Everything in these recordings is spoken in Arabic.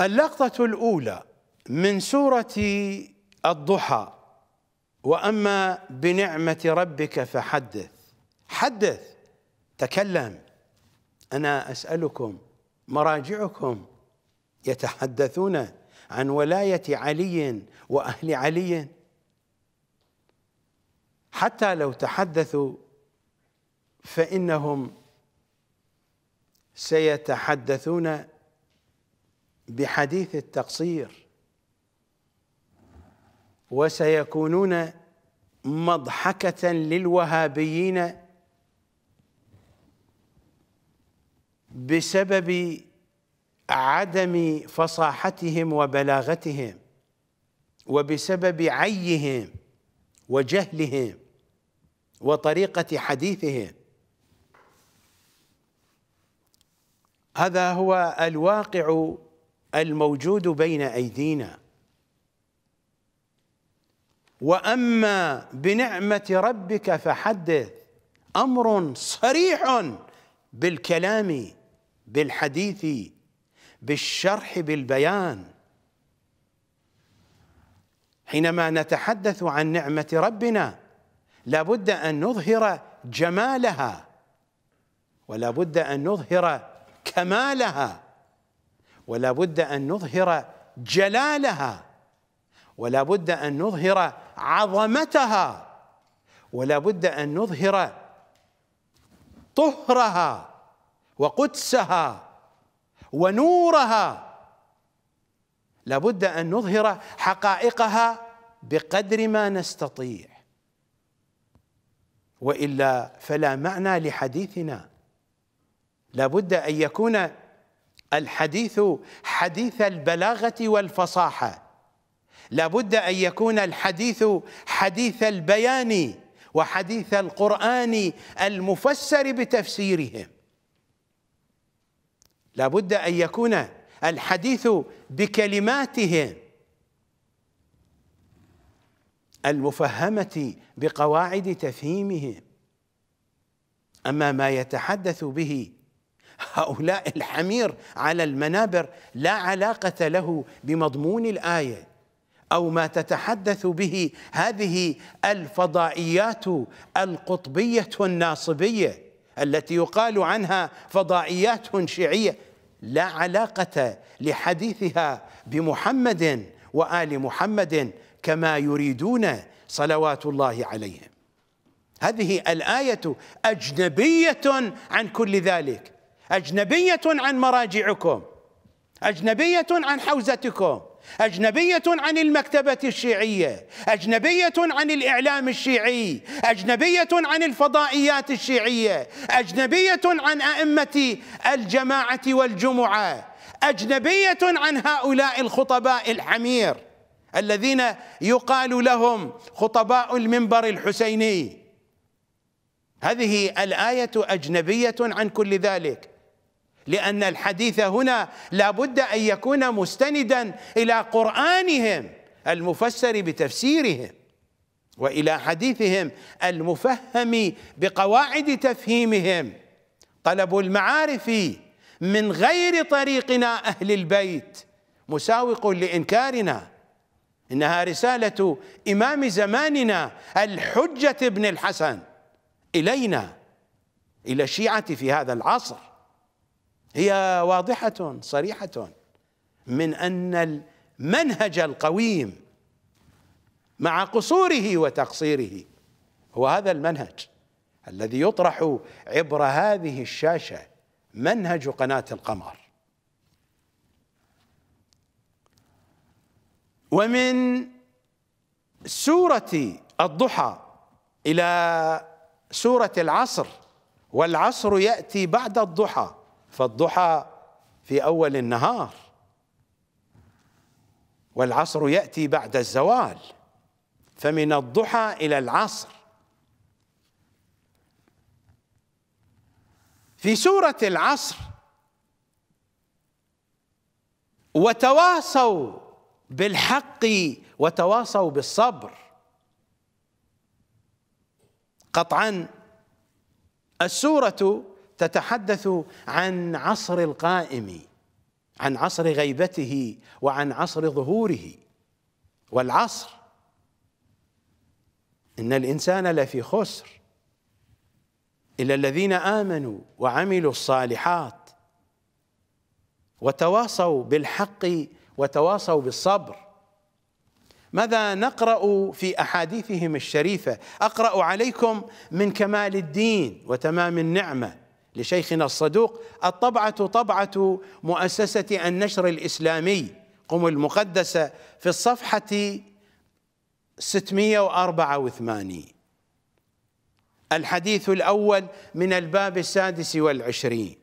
اللقطة الأولى من سورة الضحى وأما بنعمة ربك فحدث حدث تكلم أنا أسألكم مراجعكم يتحدثون عن ولاية علي وأهل علي حتى لو تحدثوا فإنهم سيتحدثون بحديث التقصير وسيكونون مضحكة للوهابيين بسبب عدم فصاحتهم وبلاغتهم وبسبب عيهم وجهلهم وطريقة حديثهم هذا هو الواقع الموجود بين أيدينا وأما بنعمة ربك فحدث أمر صريح بالكلام بالحديث بالشرح بالبيان حينما نتحدث عن نعمة ربنا لابد أن نظهر جمالها ولا بد أن نظهر كمالها ولا بد أن نظهر جلالها ولا بد أن نظهر عظمتها ولا بد أن نظهر طهرها وقدسها ونورها لا بد أن نظهر حقائقها بقدر ما نستطيع والا فلا معنى لحديثنا لابد ان يكون الحديث حديث البلاغه والفصاحه لابد ان يكون الحديث حديث البيان وحديث القران المفسر بتفسيرهم لابد ان يكون الحديث بكلماتهم المفهمه بقواعد تفهيمهم اما ما يتحدث به هؤلاء الحمير على المنابر لا علاقة له بمضمون الآية أو ما تتحدث به هذه الفضائيات القطبية الناصبية التي يقال عنها فضائيات شيعية لا علاقة لحديثها بمحمد وآل محمد كما يريدون صلوات الله عليهم هذه الآية أجنبية عن كل ذلك أجنبية عن مراجعكم أجنبية عن حوزتكم أجنبية عن المكتبة الشيعية أجنبية عن الإعلام الشيعي أجنبية عن الفضائيات الشيعية أجنبية عن أئمة الجماعة والجمعة أجنبية عن هؤلاء الخطباء الحمير الذين يقال لهم خطباء المنبر الحسيني هذه الآية أجنبية عن كل ذلك لأن الحديث هنا لابد أن يكون مستندا إلى قرآنهم المفسر بتفسيرهم وإلى حديثهم المفهم بقواعد تفهيمهم طلب المعارف من غير طريقنا أهل البيت مساوق لإنكارنا إنها رسالة إمام زماننا الحجة بن الحسن إلينا إلى الشيعة في هذا العصر هي واضحة صريحة من أن المنهج القويم مع قصوره وتقصيره هو هذا المنهج الذي يطرح عبر هذه الشاشة منهج قناة القمر ومن سورة الضحى إلى سورة العصر والعصر يأتي بعد الضحى فالضحى في أول النهار والعصر يأتي بعد الزوال فمن الضحى إلى العصر في سورة العصر وتواصوا بالحق وتواصوا بالصبر قطعا السورة تتحدث عن عصر القائم عن عصر غيبته وعن عصر ظهوره والعصر ان الانسان لفي خسر الا الذين امنوا وعملوا الصالحات وتواصوا بالحق وتواصوا بالصبر ماذا نقرا في احاديثهم الشريفه اقرا عليكم من كمال الدين وتمام النعمه لشيخنا الصدوق الطبعة طبعة مؤسسة النشر الإسلامي قم المقدسة في الصفحة 684 الحديث الأول من الباب السادس والعشرين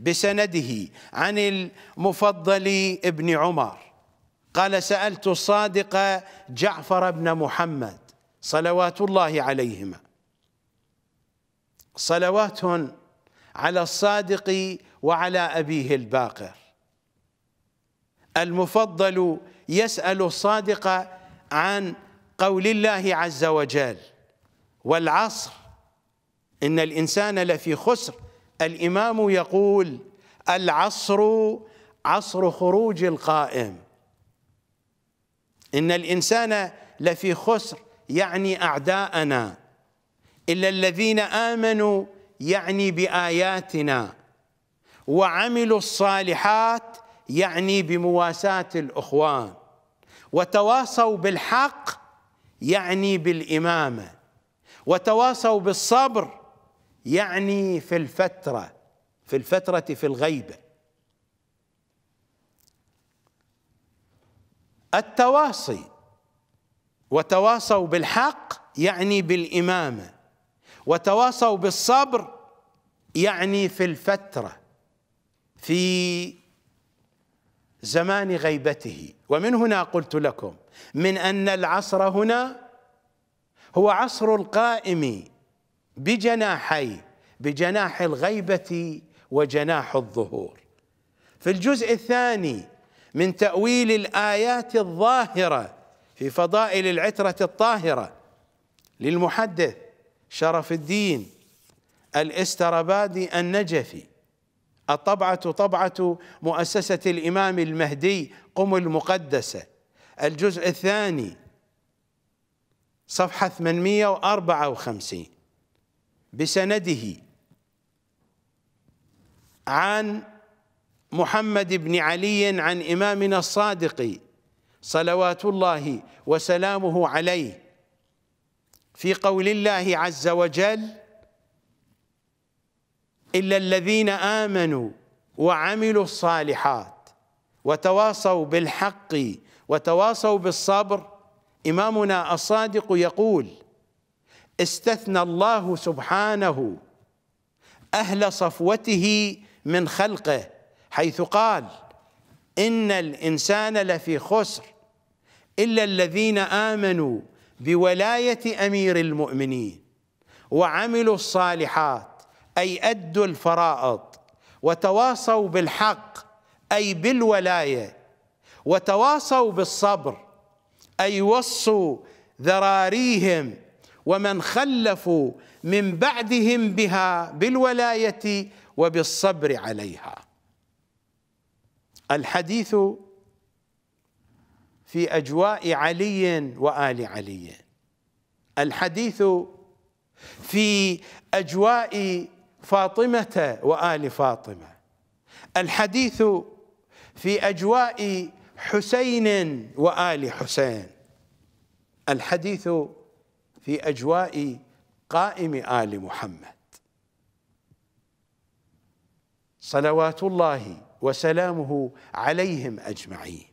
بسنده عن المفضل ابن عمر قال سألت الصادق جعفر بن محمد صلوات الله عليهما صلوات على الصادق وعلى أبيه الباقر المفضل يسأل الصادق عن قول الله عز وجل والعصر إن الإنسان لفي خسر الإمام يقول العصر عصر خروج القائم إن الإنسان لفي خسر يعني أعداءنا إلا الذين آمنوا يعني باياتنا وعملوا الصالحات يعني بمواساه الاخوان وتواصوا بالحق يعني بالامامه وتواصوا بالصبر يعني في الفتره في الفتره في الغيبه التواصي وتواصوا بالحق يعني بالامامه وتواصوا بالصبر يعني في الفترة في زمان غيبته ومن هنا قلت لكم من أن العصر هنا هو عصر القائم بجناحي بجناح الغيبة وجناح الظهور في الجزء الثاني من تأويل الآيات الظاهرة في فضائل العترة الطاهرة للمحدث شرف الدين الاسترابادي النجفي الطبعة طبعة مؤسسة الإمام المهدي قم المقدسة الجزء الثاني صفحة 854 بسنده عن محمد بن علي عن إمامنا الصادق صلوات الله وسلامه عليه في قول الله عز وجل إلا الذين آمنوا وعملوا الصالحات وتواصوا بالحق وتواصوا بالصبر إمامنا الصادق يقول استثنى الله سبحانه أهل صفوته من خلقه حيث قال إن الإنسان لفي خسر إلا الذين آمنوا بولايه امير المؤمنين وعملوا الصالحات اي ادوا الفرائض وتواصوا بالحق اي بالولايه وتواصوا بالصبر اي وصوا ذراريهم ومن خلفوا من بعدهم بها بالولايه وبالصبر عليها الحديث في اجواء علي وال علي الحديث في اجواء فاطمه وال فاطمه الحديث في اجواء حسين وال حسين الحديث في اجواء قائم ال محمد صلوات الله وسلامه عليهم اجمعين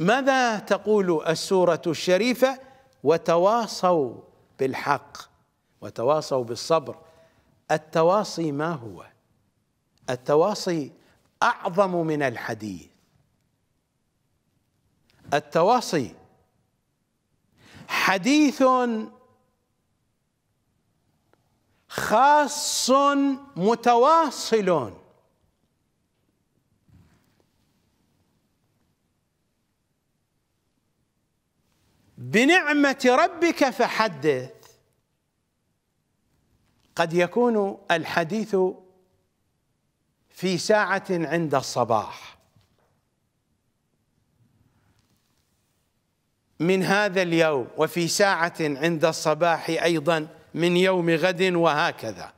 ماذا تقول السورة الشريفة وتواصوا بالحق وتواصوا بالصبر التواصي ما هو التواصي أعظم من الحديث التواصي حديث خاص متواصل بنعمة ربك فحدث قد يكون الحديث في ساعة عند الصباح من هذا اليوم وفي ساعة عند الصباح أيضا من يوم غد وهكذا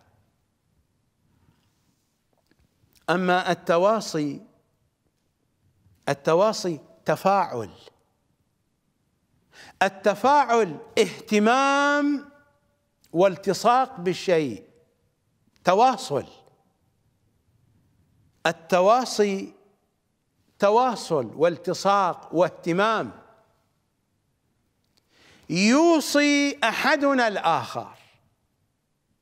أما التواصي التواصي تفاعل التفاعل اهتمام والتصاق بالشيء تواصل التواصي تواصل والتصاق واهتمام يوصي احدنا الاخر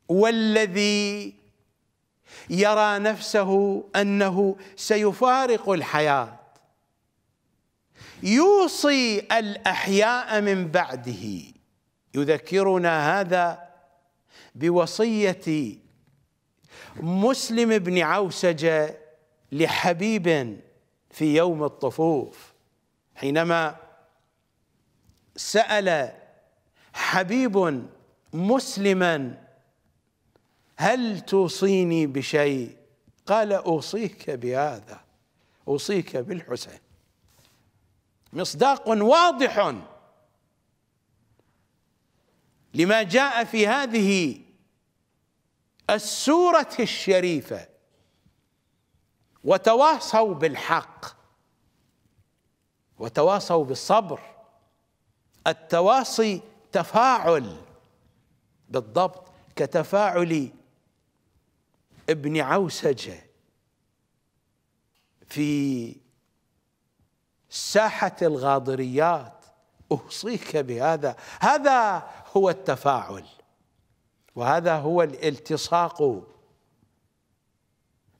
والذي يرى نفسه انه سيفارق الحياه يوصي الاحياء من بعده يذكرنا هذا بوصيه مسلم بن عوسجه لحبيب في يوم الطفوف حينما سال حبيب مسلما هل توصيني بشيء قال اوصيك بهذا اوصيك بالحسين مصداق واضح لما جاء في هذه السوره الشريفه وتواصوا بالحق وتواصوا بالصبر التواصي تفاعل بالضبط كتفاعل ابن عوسجه في ساحة الغاضريات أوصيك بهذا هذا هو التفاعل وهذا هو الالتصاق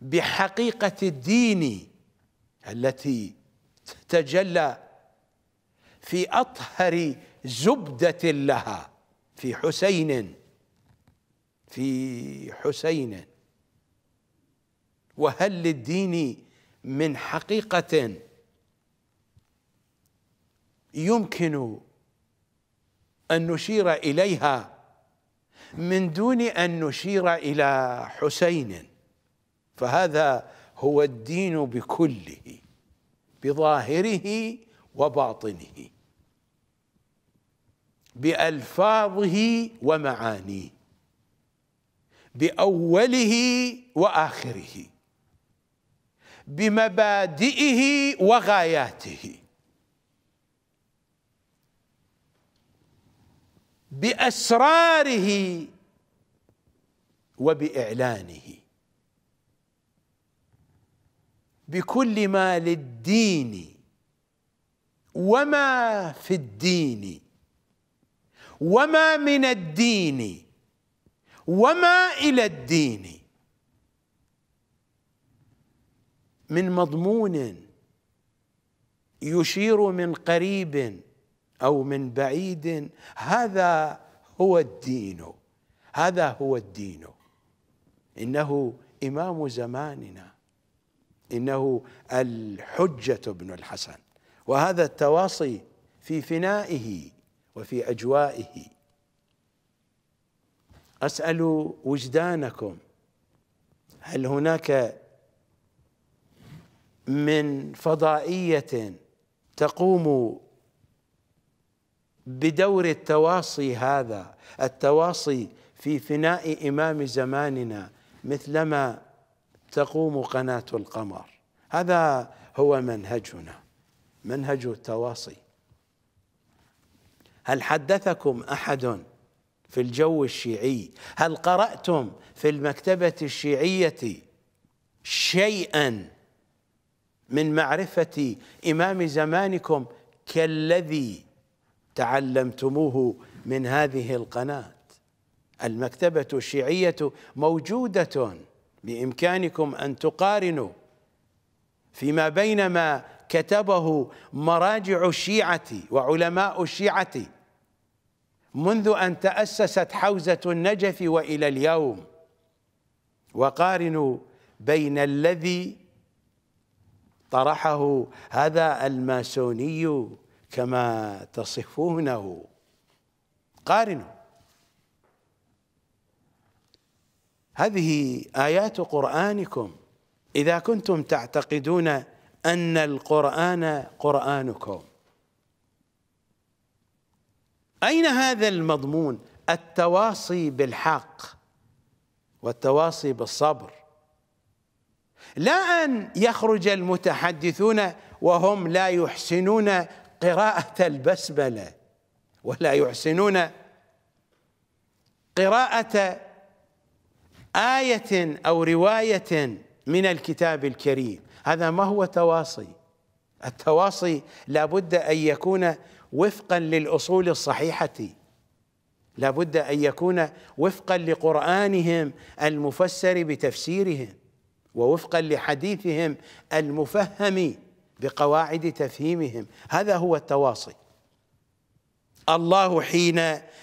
بحقيقة الدين التي تتجلى في أطهر زبدة لها في حسين في حسين وهل للدين من حقيقة يمكن أن نشير إليها من دون أن نشير إلى حسين فهذا هو الدين بكله بظاهره وباطنه بألفاظه ومعانيه بأوله وآخره بمبادئه وغاياته باسراره وباعلانه بكل ما للدين وما في الدين وما من الدين وما الى الدين من مضمون يشير من قريب او من بعيد هذا هو الدين هذا هو الدين انه امام زماننا انه الحجه ابن الحسن وهذا التواصي في فنائه وفي اجوائه اسال وجدانكم هل هناك من فضائيه تقوم بدور التواصي هذا التواصي في فناء إمام زماننا مثلما تقوم قناة القمر هذا هو منهجنا منهج التواصي هل حدثكم أحد في الجو الشيعي هل قرأتم في المكتبة الشيعية شيئا من معرفة إمام زمانكم كالذي تعلمتموه من هذه القناة المكتبة الشيعية موجودة بإمكانكم أن تقارنوا فيما بين ما كتبه مراجع الشيعة وعلماء الشيعة منذ أن تأسست حوزة النجف وإلى اليوم وقارنوا بين الذي طرحه هذا الماسوني كما تصفونه قارنوا هذه آيات قرآنكم إذا كنتم تعتقدون أن القرآن قرآنكم أين هذا المضمون التواصي بالحق والتواصي بالصبر لا أن يخرج المتحدثون وهم لا يحسنون قراءة البسملة ولا يحسنون قراءة آية أو رواية من الكتاب الكريم هذا ما هو تواصي التواصي لابد أن يكون وفقا للأصول الصحيحة لابد أن يكون وفقا لقرآنهم المفسر بتفسيرهم ووفقا لحديثهم المفهم بقواعد تفهيمهم هذا هو التواصي الله حين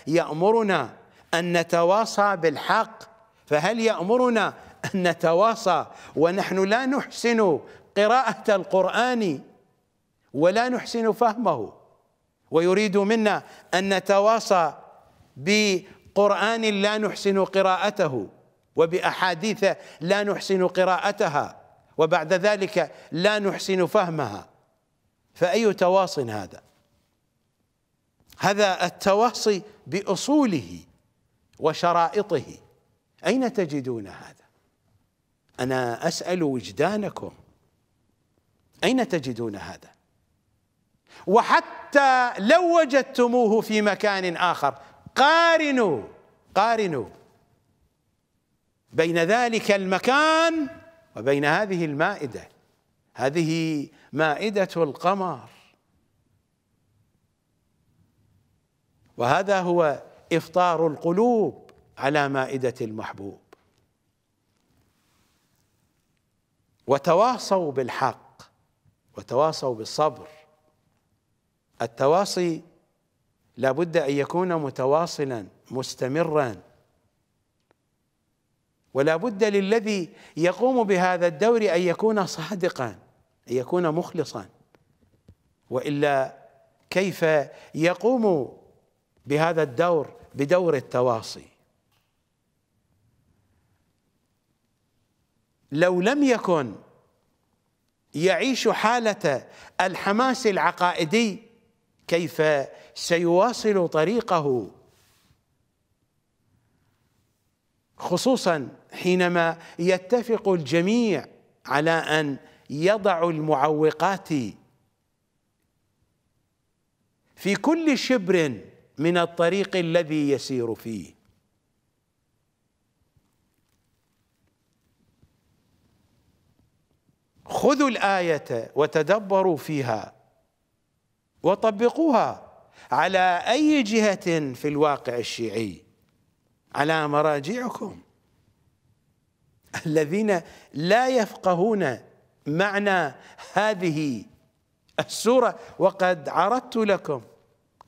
يأمرنا أن نتواصى بالحق فهل يأمرنا أن نتواصى ونحن لا نحسن قراءة القرآن ولا نحسن فهمه ويريد منا أن نتواصى بقرآن لا نحسن قراءته وبأحاديث لا نحسن قراءتها وبعد ذلك لا نحسن فهمها فأي تواص هذا هذا التواصي بأصوله وشرائطه أين تجدون هذا أنا أسأل وجدانكم أين تجدون هذا وحتى لو وجدتموه في مكان آخر قارنوا قارنوا بين ذلك المكان وبين هذه المائدة هذه مائدة القمر وهذا هو إفطار القلوب على مائدة المحبوب وتواصوا بالحق وتواصوا بالصبر التواصي لابد أن يكون متواصلا مستمرا ولا بد للذي يقوم بهذا الدور ان يكون صادقا ان يكون مخلصا والا كيف يقوم بهذا الدور بدور التواصي لو لم يكن يعيش حاله الحماس العقائدي كيف سيواصل طريقه خصوصا حينما يتفق الجميع على ان يضعوا المعوقات في كل شبر من الطريق الذي يسير فيه خذوا الايه وتدبروا فيها وطبقوها على اي جهه في الواقع الشيعي على مراجعكم الذين لا يفقهون معنى هذه السورة وقد عرضت لكم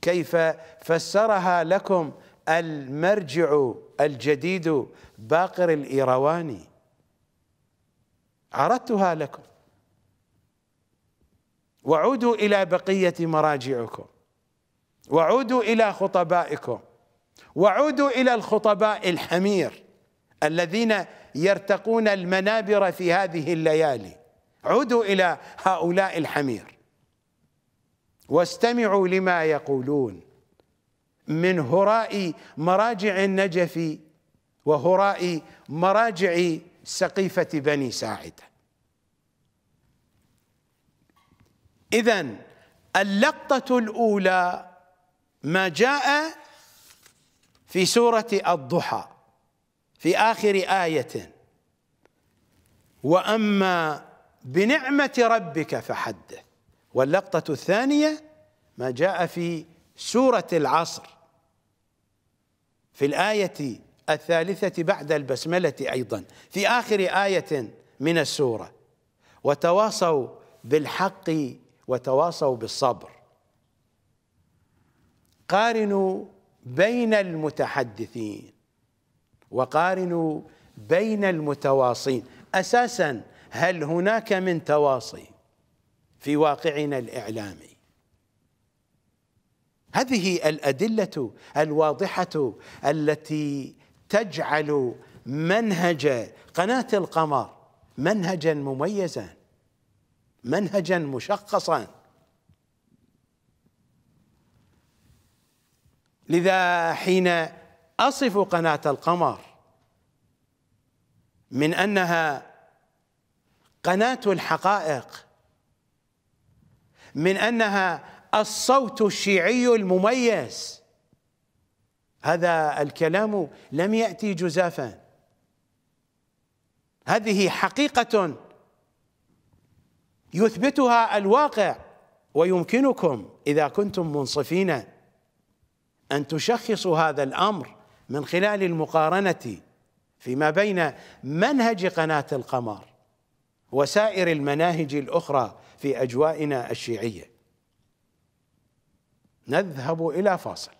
كيف فسرها لكم المرجع الجديد باقر الإيرواني عرضتها لكم وعودوا إلى بقية مراجعكم وعودوا إلى خطبائكم وعودوا إلى الخطباء الحمير الذين يرتقون المنابر في هذه الليالي عودوا إلى هؤلاء الحمير واستمعوا لما يقولون من هراء مراجع النجف وهراء مراجع سقيفة بني ساعدة إذا اللقطة الأولى ما جاء في سورة الضحى في آخر آية وأما بنعمة ربك فحدث واللقطة الثانية ما جاء في سورة العصر في الآية الثالثة بعد البسملة أيضا في آخر آية من السورة وتواصوا بالحق وتواصوا بالصبر قارنوا بين المتحدثين وقارنوا بين المتواصين أساسا هل هناك من تواصي في واقعنا الإعلامي هذه الأدلة الواضحة التي تجعل منهج قناة القمر منهجا مميزا منهجا مشخصا لذا حين أصف قناة القمر من أنها قناة الحقائق من أنها الصوت الشيعي المميز هذا الكلام لم يأتي جزافا هذه حقيقة يثبتها الواقع ويمكنكم إذا كنتم منصفين ان تشخصوا هذا الامر من خلال المقارنه فيما بين منهج قناه القمر وسائر المناهج الاخرى في اجوائنا الشيعيه نذهب الى فاصل